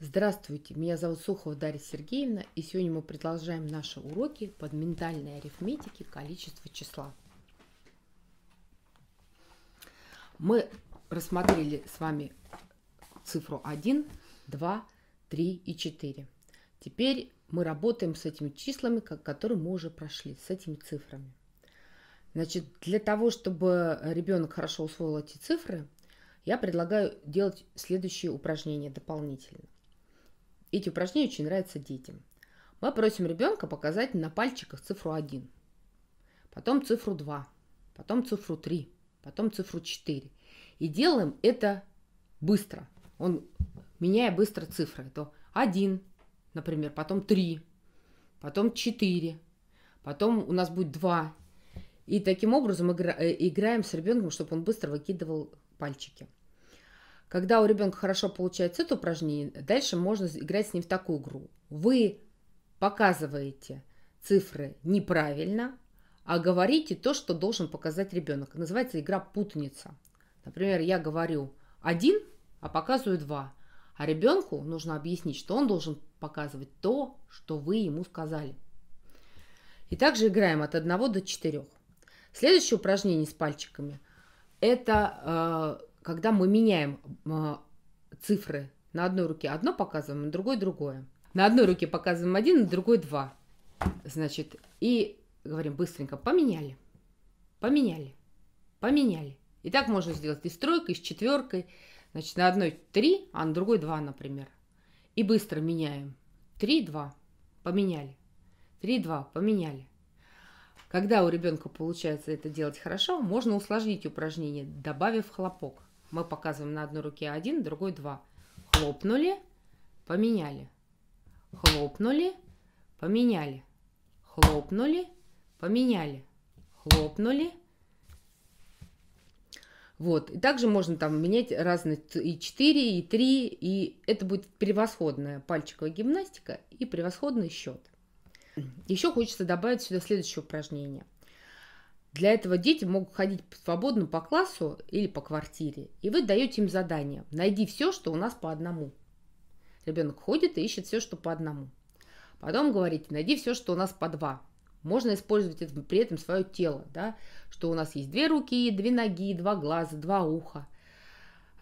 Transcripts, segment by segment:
Здравствуйте, меня зовут Сухова Дарья Сергеевна, и сегодня мы продолжаем наши уроки под ментальной арифметики количества числа. Мы рассмотрели с вами цифру 1, 2, 3 и 4. Теперь мы работаем с этими числами, которые мы уже прошли, с этими цифрами. Значит, для того, чтобы ребенок хорошо усвоил эти цифры, я предлагаю делать следующие упражнения дополнительно. Эти упражнения очень нравятся детям. Мы просим ребенка показать на пальчиках цифру 1, потом цифру 2, потом цифру 3, потом цифру 4. И делаем это быстро. Он, меняя быстро цифры, то 1, например, потом 3, потом 4, потом у нас будет 2. И таким образом игра, э, играем с ребенком, чтобы он быстро выкидывал пальчики. Когда у ребенка хорошо получается это упражнение, дальше можно играть с ним в такую игру. Вы показываете цифры неправильно, а говорите то, что должен показать ребенок. Называется игра путаница. Например, я говорю один, а показываю два. А ребенку нужно объяснить, что он должен показывать то, что вы ему сказали. И также играем от 1 до 4. Следующее упражнение с пальчиками – это э, когда мы меняем а, цифры на одной руке одно показываем, на другой другое. На одной руке показываем один, на другой два. Значит, и говорим быстренько, поменяли, поменяли, поменяли. И так можно сделать и с тройкой, и с четверкой. Значит, на одной три, а на другой два, например. И быстро меняем. Три, два, поменяли. Три, два, поменяли. Когда у ребенка получается это делать хорошо, можно усложнить упражнение, добавив хлопок. Мы показываем на одной руке один, другой два. Хлопнули, поменяли. Хлопнули, поменяли. Хлопнули, поменяли. Хлопнули. Вот. И также можно там менять разные и 4, и 3, и это будет превосходная пальчиковая гимнастика и превосходный счет. Еще хочется добавить сюда следующее упражнение – для этого дети могут ходить свободно по классу или по квартире, и вы даете им задание. Найди все, что у нас по одному. Ребенок ходит и ищет все, что по одному. Потом говорите, найди все, что у нас по два. Можно использовать это, при этом свое тело, да, что у нас есть две руки, две ноги, два глаза, два уха.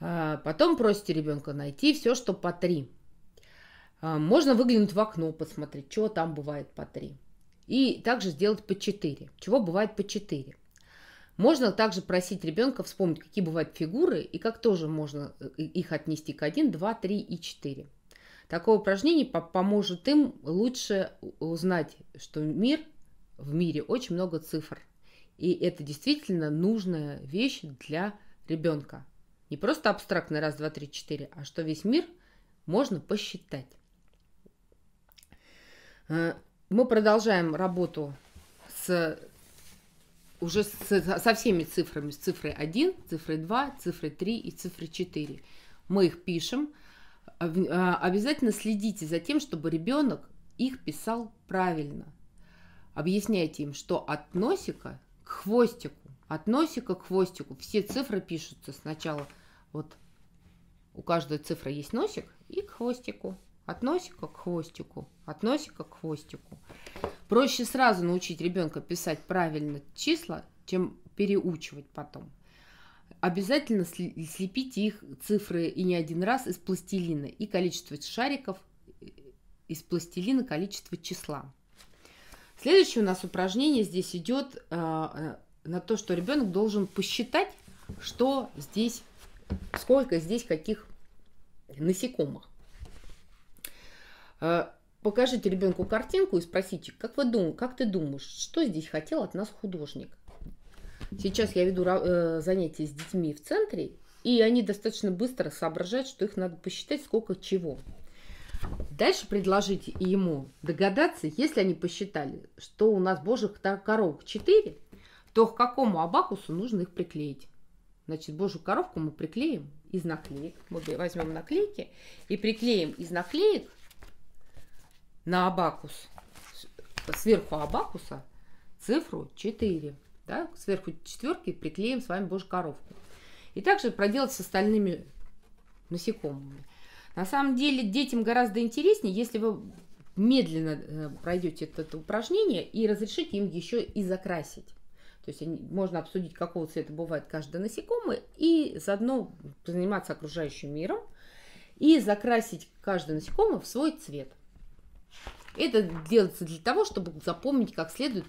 А, потом просите ребенка найти все, что по три. А, можно выглянуть в окно, посмотреть, что там бывает по три и также сделать по 4, чего бывает по 4. Можно также просить ребенка вспомнить, какие бывают фигуры и как тоже можно э, их отнести к 1, 2, 3 и 4. Такое упражнение поможет им лучше узнать, что мир в мире очень много цифр. И это действительно нужная вещь для ребенка. Не просто абстрактно раз, два, три, четыре, а что весь мир можно посчитать. Э, мы продолжаем работу с уже с, со всеми цифрами, с цифрой 1, цифрой 2, цифрой 3 и цифрой 4. Мы их пишем. Э, э, обязательно следите за тем, чтобы ребенок их писал правильно. Объясняйте им, что от носика к хвостику, от носика к хвостику все цифры пишутся сначала. Вот у каждой цифры есть носик и к хвостику. От носика к хвостику, от носика к хвостику. Проще сразу научить ребенка писать правильно числа, чем переучивать потом. Обязательно слепите их цифры и не один раз из пластилина и количество шариков из пластилина количество числа. Следующее у нас упражнение здесь идет э, э, на то, что ребенок должен посчитать, что здесь, сколько здесь каких насекомых. Э, покажите ребенку картинку и спросите, как вы думаете, как ты думаешь, что здесь хотел от нас художник? Сейчас я веду э, занятия с детьми в центре, и они достаточно быстро соображают, что их надо посчитать сколько чего. Дальше предложите ему догадаться, если они посчитали, что у нас божьих коровок 4, то к какому абакусу нужно их приклеить. Значит, божью коровку мы приклеим из наклеек. Мы возьмем наклейки и приклеим из наклеек на абакус, сверху абакуса цифру 4. Да? Сверху четверки приклеим с вами божью коровку. И также проделать с остальными насекомыми. На самом деле детям гораздо интереснее, если вы медленно э, пройдете это, упражнение и разрешите им еще и закрасить. То есть можно обсудить, какого цвета бывает каждое насекомое, и заодно заниматься окружающим миром, и закрасить каждое насекомое в свой цвет. Это делается для того, чтобы запомнить как следует,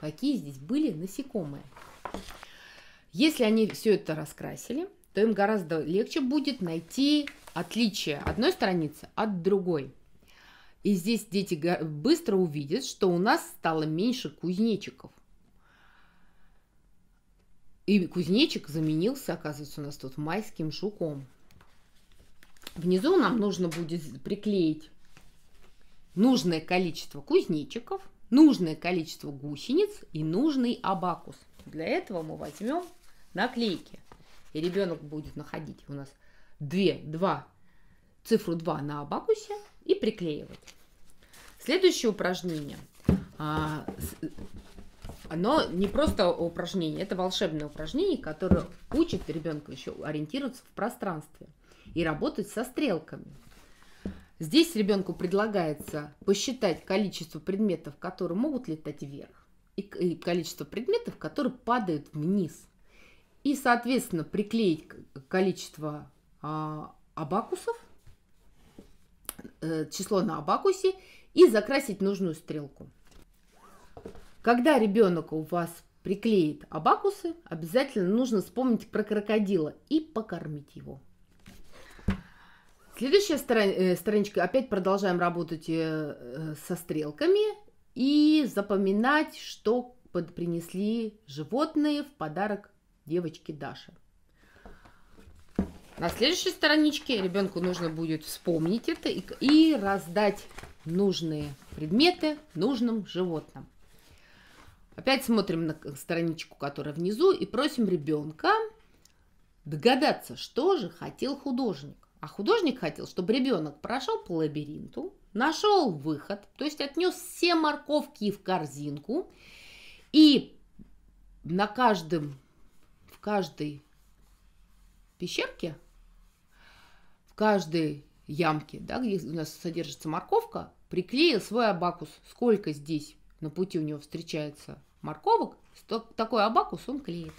какие здесь были насекомые. Если они все это раскрасили, то им гораздо легче будет найти отличие одной страницы от другой. И здесь дети быстро увидят, что у нас стало меньше кузнечиков. И кузнечик заменился, оказывается, у нас тут майским жуком. Внизу нам нужно будет приклеить нужное количество кузнечиков, нужное количество гусениц и нужный абакус. Для этого мы возьмем наклейки. И ребенок будет находить у нас 2, 2, цифру 2 на абакусе и приклеивать. Следующее упражнение. А, оно не просто упражнение, это волшебное упражнение, которое учит ребенка еще ориентироваться в пространстве и работать со стрелками. Здесь ребенку предлагается посчитать количество предметов, которые могут летать вверх, и количество предметов, которые падают вниз. И, соответственно, приклеить количество а, абакусов, э, число на абакусе, и закрасить нужную стрелку. Когда ребенок у вас приклеит абакусы, обязательно нужно вспомнить про крокодила и покормить его. Следующая э, страничка, опять продолжаем работать э, э, со стрелками и запоминать, что принесли животные в подарок девочке Даше. На следующей страничке ребенку нужно будет вспомнить это и, и раздать нужные предметы нужным животным. Опять смотрим на страничку, которая внизу, и просим ребенка догадаться, что же хотел художник. А художник хотел, чтобы ребенок прошел по лабиринту, нашел выход, то есть отнес все морковки в корзинку и на каждом, в каждой пещерке, в каждой ямке, да, где у нас содержится морковка, приклеил свой абакус. Сколько здесь на пути у него встречается морковок, такой абакус он клеит.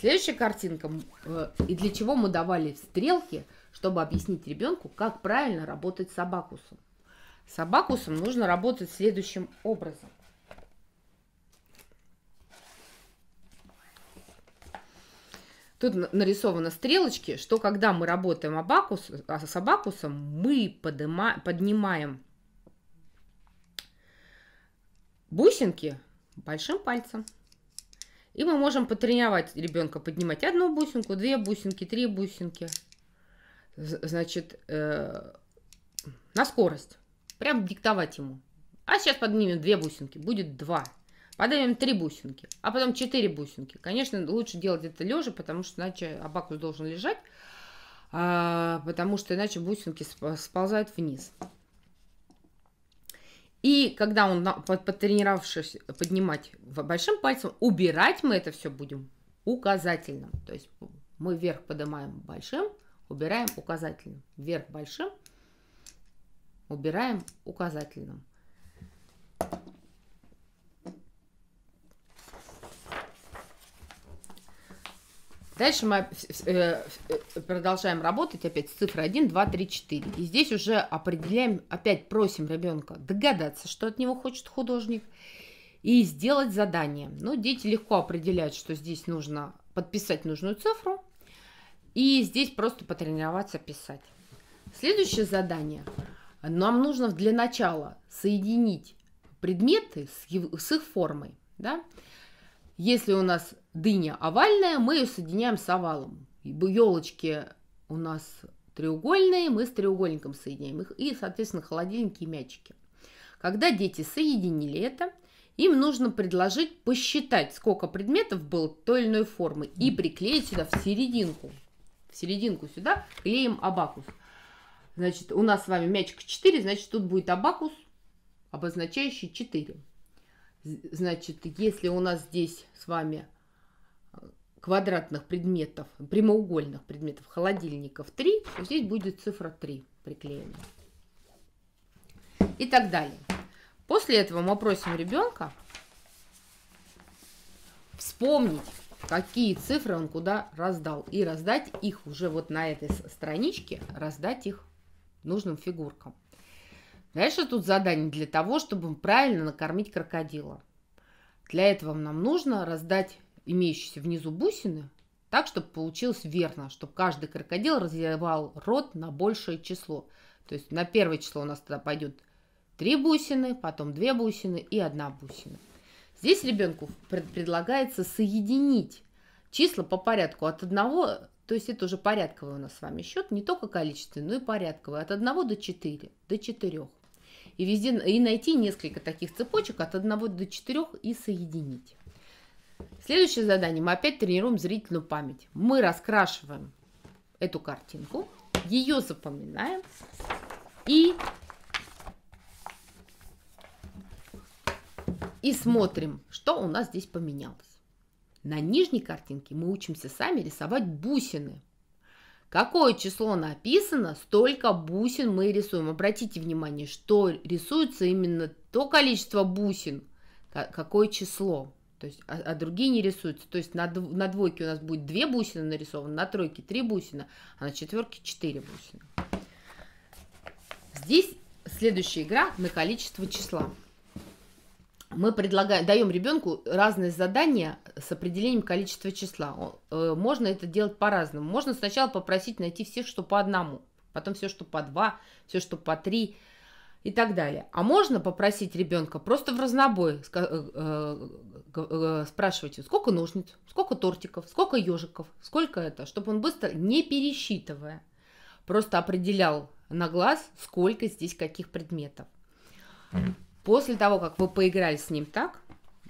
Следующая картинка. Э, и для чего мы давали стрелки, чтобы объяснить ребенку, как правильно работать с абакусом. С абакусом нужно работать следующим образом. Тут нарисованы стрелочки, что когда мы работаем абакус, а с абакусом, мы подыма, поднимаем бусинки большим пальцем. И мы можем потренировать ребенка поднимать одну бусинку, две бусинки, три бусинки. Значит, э, на скорость. Прям диктовать ему. А сейчас поднимем две бусинки, будет два. Подавим три бусинки, а потом четыре бусинки. Конечно, лучше делать это лежа, потому что иначе абакус должен лежать, а, потому что иначе бусинки сползают вниз. И когда он, потренировавшись поднимать большим пальцем, убирать мы это все будем указательным. То есть мы вверх поднимаем большим, убираем указательным. Вверх большим, убираем указательным. Дальше мы э, э, продолжаем работать опять с цифрой 1, 2, 3, 4. И здесь уже определяем, опять просим ребенка догадаться, что от него хочет художник, и сделать задание. Ну, дети легко определяют, что здесь нужно подписать нужную цифру, и здесь просто потренироваться писать. Следующее задание. Нам нужно для начала соединить предметы с, с их формой. Да? Если у нас дыня овальная, мы ее соединяем с овалом. Елочки у нас треугольные, мы с треугольником соединяем их. И, соответственно, холодильники и мячики. Когда дети соединили это, им нужно предложить посчитать, сколько предметов было той или иной формы, и приклеить сюда в серединку. В серединку сюда клеим абакус. Значит, у нас с вами мячик 4, значит, тут будет абакус, обозначающий 4. Значит, если у нас здесь с вами э, квадратных предметов, прямоугольных предметов, холодильников 3, то здесь будет цифра 3 приклеена. И так далее. После этого мы просим ребенка вспомнить, какие цифры он куда раздал, и раздать их уже вот на этой страничке, раздать их нужным фигуркам. Знаешь, Конечно, а тут задание для того, чтобы правильно накормить крокодила. Для этого нам нужно раздать имеющиеся внизу бусины так, чтобы получилось верно, чтобы каждый крокодил развивал рот на большее число. То есть на первое число у нас тогда пойдет три бусины, потом две бусины и одна бусина. Здесь ребенку предлагается соединить числа по порядку от одного, то есть это уже порядковый у нас с вами счет, не только количественный, но и порядковый, от одного до 4, до 4 и, везде, и найти несколько таких цепочек от 1 до 4 и соединить. Следующее задание. Мы опять тренируем зрительную память. Мы раскрашиваем эту картинку, ее запоминаем и, и смотрим, что у нас здесь поменялось. На нижней картинке мы учимся сами рисовать бусины – Какое число написано, столько бусин мы рисуем. Обратите внимание, что рисуется именно то количество бусин, какое число. То есть, а, а другие не рисуются. То есть на, дв на двойке у нас будет две бусины нарисованы, на тройке три бусины, а на четверке четыре бусины. Здесь следующая игра на количество числа мы предлагаем, даем ребенку разные задания с определением количества числа. Э, можно это делать по-разному. Можно сначала попросить найти все, что по одному, потом все, что по два, все, что по три и так далее. А можно попросить ребенка просто в разнобой э, э, спрашивать, сколько ножниц, сколько тортиков, сколько ежиков, сколько это, чтобы он быстро, не пересчитывая, просто определял на глаз, сколько здесь каких предметов. После того, как вы поиграли с ним так,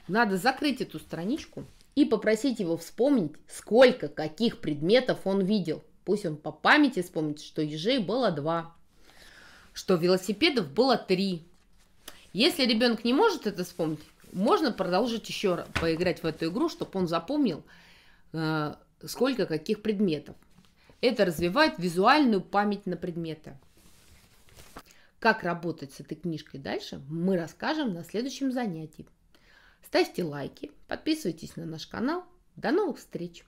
надо закрыть эту страничку и попросить его вспомнить, сколько каких предметов он видел. Пусть он по памяти вспомнит, что ежей было два, что велосипедов было три. Если ребенок не может это вспомнить, можно продолжить еще поиграть в эту игру, чтобы он запомнил, э, сколько каких предметов. Это развивает визуальную память на предметы. Как работать с этой книжкой дальше, мы расскажем на следующем занятии. Ставьте лайки, подписывайтесь на наш канал. До новых встреч!